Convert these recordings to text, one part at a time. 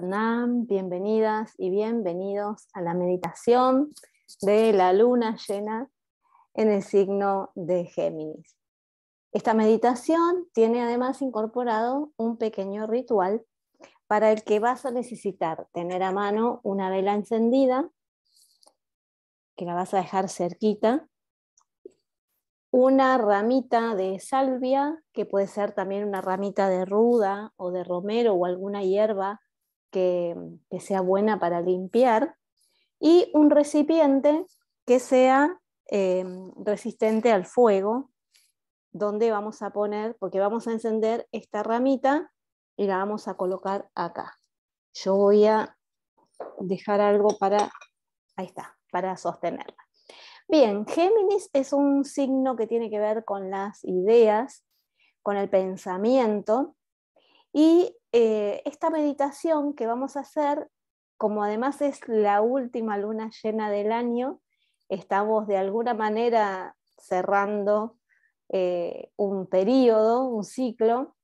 Nam, bienvenidas y bienvenidos a la meditación de la luna llena en el signo de Géminis. Esta meditación tiene además incorporado un pequeño ritual para el que vas a necesitar tener a mano una vela encendida, que la vas a dejar cerquita, una ramita de salvia, que puede ser también una ramita de ruda o de romero o alguna hierba que, sea buena para limpiar y un recipiente que sea eh, resistente al fuego, donde vamos a poner, porque vamos a encender esta ramita y la vamos a colocar acá. Yo voy a dejar algo para, ahí está, para sostenerla. Bien, Géminis es un signo que tiene que ver con las ideas, con el pensamiento, y eh, esta meditación que vamos a hacer, como además es la última luna llena del año, estamos de alguna manera cerrando eh, un periodo, un ciclo.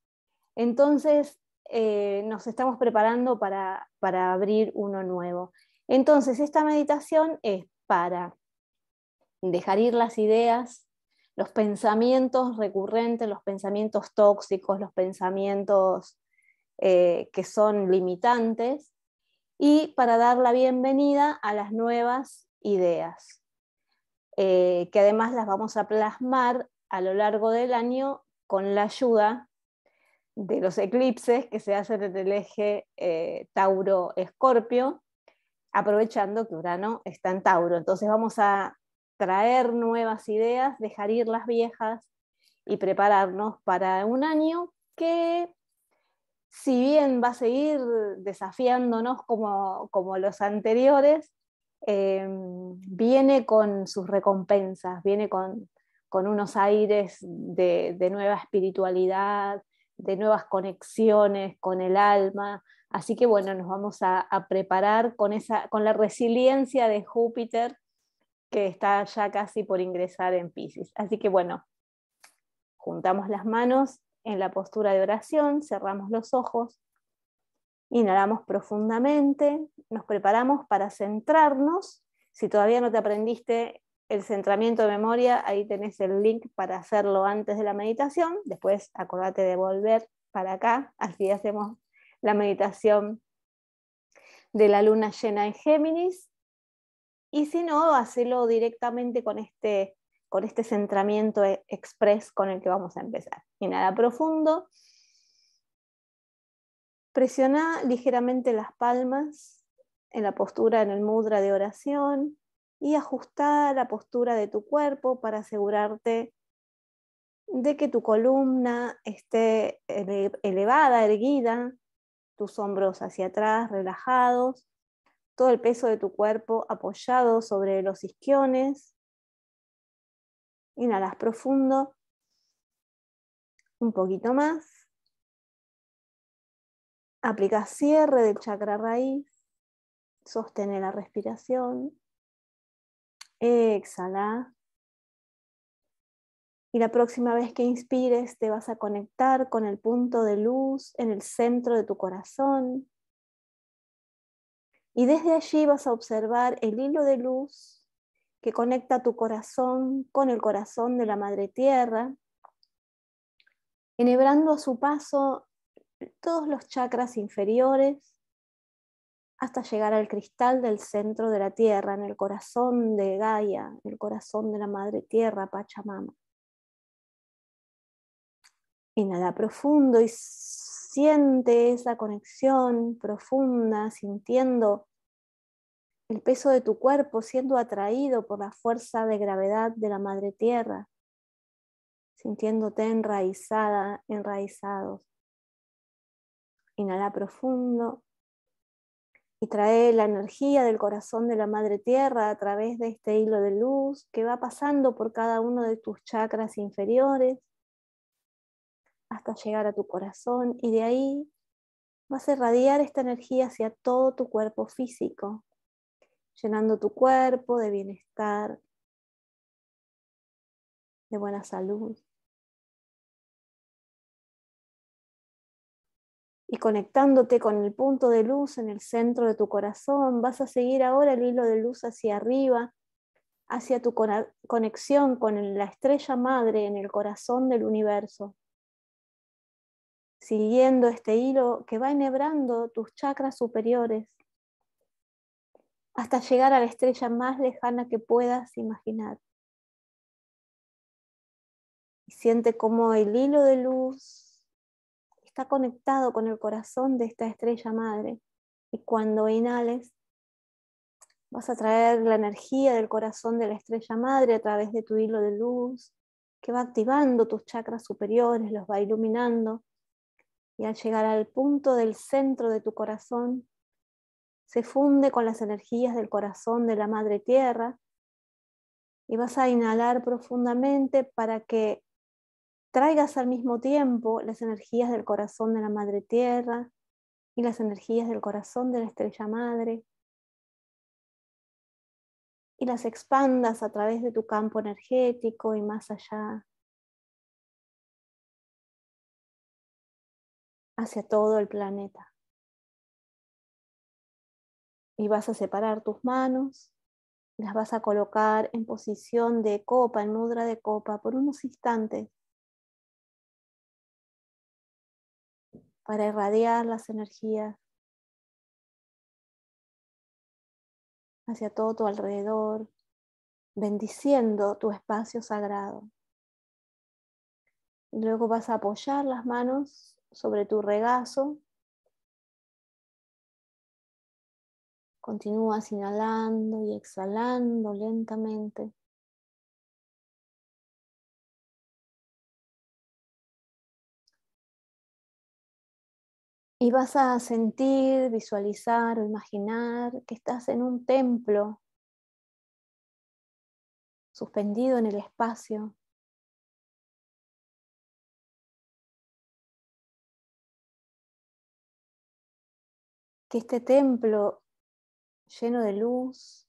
Entonces eh, nos estamos preparando para, para abrir uno nuevo. Entonces esta meditación es para dejar ir las ideas, los pensamientos recurrentes, los pensamientos tóxicos, los pensamientos eh, que son limitantes y para dar la bienvenida a las nuevas ideas, eh, que además las vamos a plasmar a lo largo del año con la ayuda de los eclipses que se hacen en el eje eh, Tauro-Escorpio, aprovechando que Urano está en Tauro. Entonces vamos a traer nuevas ideas, dejar ir las viejas y prepararnos para un año que si bien va a seguir desafiándonos como, los anteriores, eh, viene con sus recompensas, viene con, unos aires de, nueva espiritualidad, de nuevas conexiones con el alma. Así que bueno, nos vamos a, preparar con, esa, con la resiliencia de Júpiter que está ya casi por ingresar en Pisces. Así que bueno, juntamos las manos en la postura de oración, cerramos los ojos, inhalamos profundamente, nos preparamos para centrarnos. Si todavía no te aprendiste el centramiento de memoria, ahí tenés el link para hacerlo antes de la meditación. Después acordate de volver para acá, así hacemos la meditación de la luna llena en Géminis. Y si no, hacelo directamente con este con este centramiento e-, express con el que vamos a empezar. Inhala profundo. Presiona ligeramente las palmas en la postura, en el mudra de oración y ajusta la postura de tu cuerpo para asegurarte de que tu columna esté elevada, erguida, tus hombros hacia atrás, relajados, todo el peso de tu cuerpo apoyado sobre los isquiones Inhalas profundo. Un poquito más. aplica cierre del chakra raíz. Sostene la respiración. Exhala. Y la próxima vez que inspires te vas a conectar con el punto de luz en el centro de tu corazón. Y desde allí vas a observar el hilo de luz que conecta tu corazón con el corazón de la Madre Tierra, enhebrando a su paso todos los chakras inferiores hasta llegar al cristal del centro de la Tierra, en el corazón de Gaia, en el corazón de la Madre Tierra, Pachamama. Inhala profundo y siente esa conexión profunda, sintiendo el peso de tu cuerpo siendo atraído por la fuerza de gravedad de la madre tierra, sintiéndote enraizada, enraizado. Inhala profundo y trae la energía del corazón de la madre tierra a través de este hilo de luz que va pasando por cada uno de tus chakras inferiores hasta llegar a tu corazón y de ahí vas a irradiar esta energía hacia todo tu cuerpo físico, llenando tu cuerpo de bienestar, de buena salud. Y conectándote con el punto de luz en el centro de tu corazón, vas a seguir ahora el hilo de luz hacia arriba, hacia tu conexión con la estrella madre en el corazón del universo. Siguiendo este hilo que va enhebrando tus chakras superiores, hasta llegar a la estrella más lejana que puedas imaginar. siente cómo el hilo de luz está conectado con el corazón de esta estrella madre. Y cuando inhales, vas a traer la energía del corazón de la estrella madre a través de tu hilo de luz, que va activando tus chakras superiores, los va iluminando. Y al llegar al punto del centro de tu corazón, se funde con las energías del corazón de la Madre Tierra y vas a inhalar profundamente para que traigas al mismo tiempo las energías del corazón de la Madre Tierra y las energías del corazón de la Estrella Madre y las expandas a través de tu campo energético y más allá hacia todo el planeta y vas a separar tus manos, las vas a colocar en posición de copa, en mudra de copa, por unos instantes para irradiar las energías hacia todo tu alrededor, bendiciendo tu espacio sagrado. luego vas a apoyar las manos sobre tu regazo Continúas inhalando y exhalando lentamente. Y vas a sentir, visualizar o imaginar que estás en un templo suspendido en el espacio. Que este templo lleno de luz.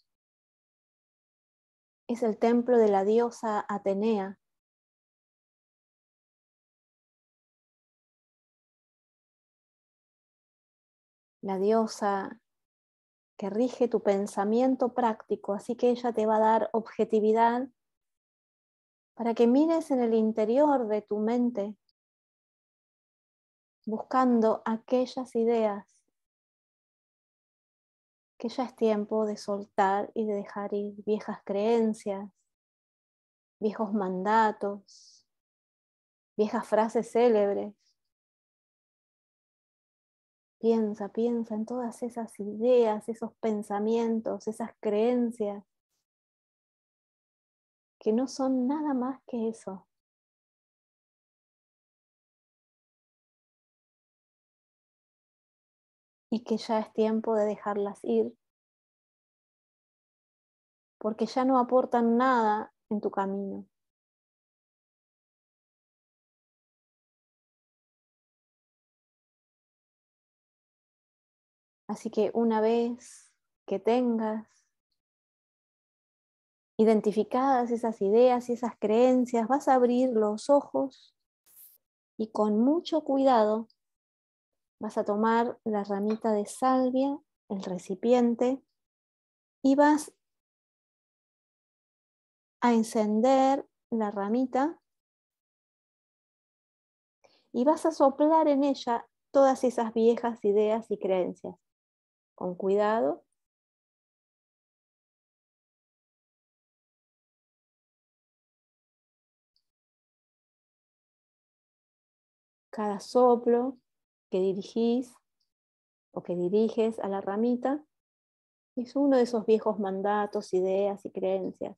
Es el templo de la diosa Atenea. La diosa que rige tu pensamiento práctico, así que ella te va a dar objetividad para que mires en el interior de tu mente buscando aquellas ideas que ya es tiempo de soltar y de dejar ir viejas creencias, viejos mandatos, viejas frases célebres. Piensa, piensa en todas esas ideas, esos pensamientos, esas creencias, que no son nada más que eso, y que ya es tiempo de dejarlas ir, porque ya no aportan nada en tu camino. Así que una vez que tengas identificadas esas ideas y esas creencias, vas a abrir los ojos y con mucho cuidado Vas a tomar la ramita de salvia, el recipiente, y vas a encender la ramita y vas a soplar en ella todas esas viejas ideas y creencias. Con cuidado. Cada soplo que dirigís o que diriges a la ramita es uno de esos viejos mandatos, ideas y creencias.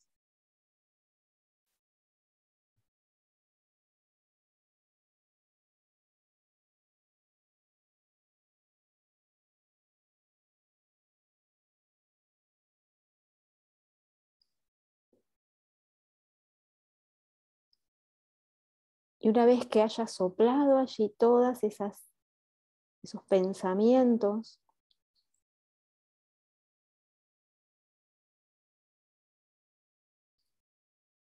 Y una vez que hayas soplado allí todas esas esos pensamientos.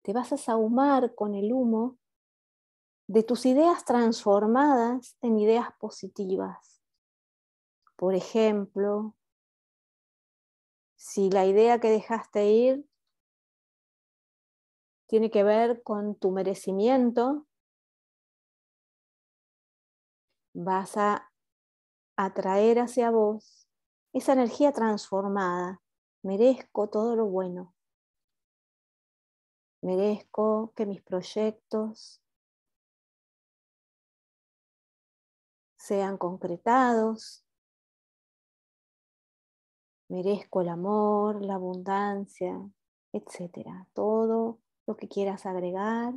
Te vas a sahumar con el humo de tus ideas transformadas en ideas positivas. Por ejemplo, si la idea que dejaste ir tiene que ver con tu merecimiento, vas a atraer hacia vos esa energía transformada. Merezco todo lo bueno. Merezco que mis proyectos sean concretados. Merezco el amor, la abundancia, etcétera. Todo lo que quieras agregar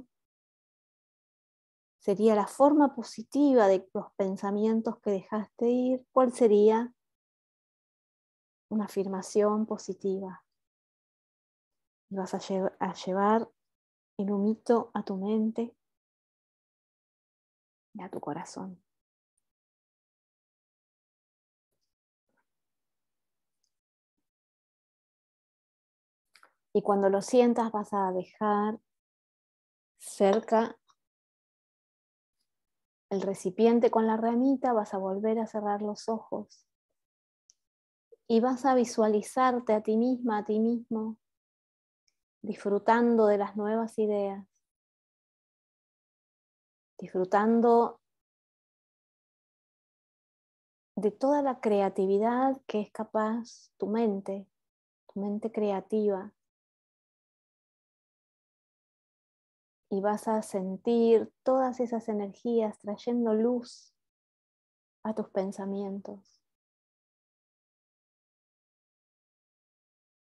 sería la forma positiva de los pensamientos que dejaste ir, ¿cuál sería una afirmación positiva? Y vas a, llevar el humito a tu mente y a tu corazón. Y cuando lo sientas vas a dejar cerca el recipiente con la ramita, vas a volver a cerrar los ojos y vas a visualizarte a ti misma, a ti mismo, disfrutando de las nuevas ideas, disfrutando de toda la creatividad que es capaz tu mente, tu mente creativa. y vas a sentir todas esas energías trayendo luz a tus pensamientos.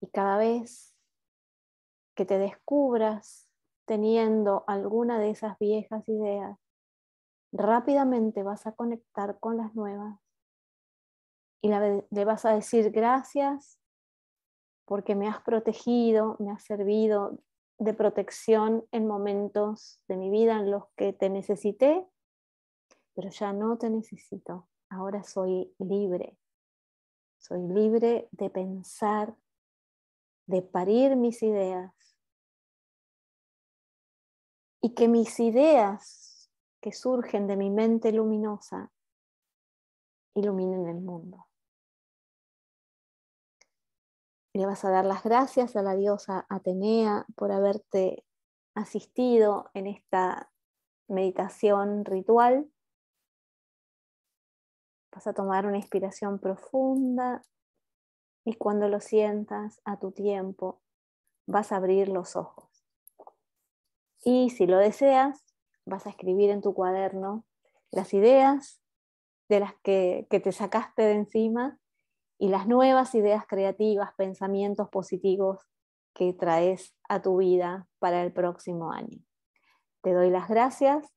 Y cada vez que te descubras teniendo alguna de esas viejas ideas, rápidamente vas a conectar con las nuevas y le vas a decir gracias porque me has protegido, me has servido de protección en momentos de mi vida en los que te necesité, pero ya no te necesito. Ahora soy libre. Soy libre de pensar, de parir mis ideas. Y que mis ideas que surgen de mi mente luminosa iluminen el mundo le vas a dar las gracias a la diosa Atenea por haberte asistido en esta meditación ritual. Vas a tomar una inspiración profunda y cuando lo sientas a tu tiempo, vas a abrir los ojos. Y si lo deseas, vas a escribir en tu cuaderno las ideas de las que, que te sacaste de encima y las nuevas ideas creativas, pensamientos positivos que traes a tu vida para el próximo año. Te doy las gracias.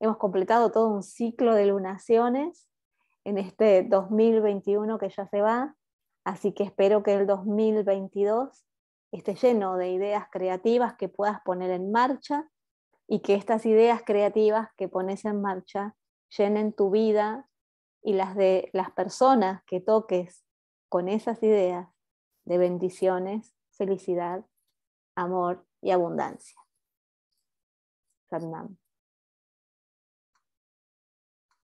Hemos completado todo un ciclo de lunaciones en este 2021 que ya se va, así que espero que el 2022 esté lleno de ideas creativas que puedas poner en marcha y que estas ideas creativas que pones en marcha llenen tu vida y las de las personas que toques con esas ideas de bendiciones, felicidad, amor y abundancia. Fernando.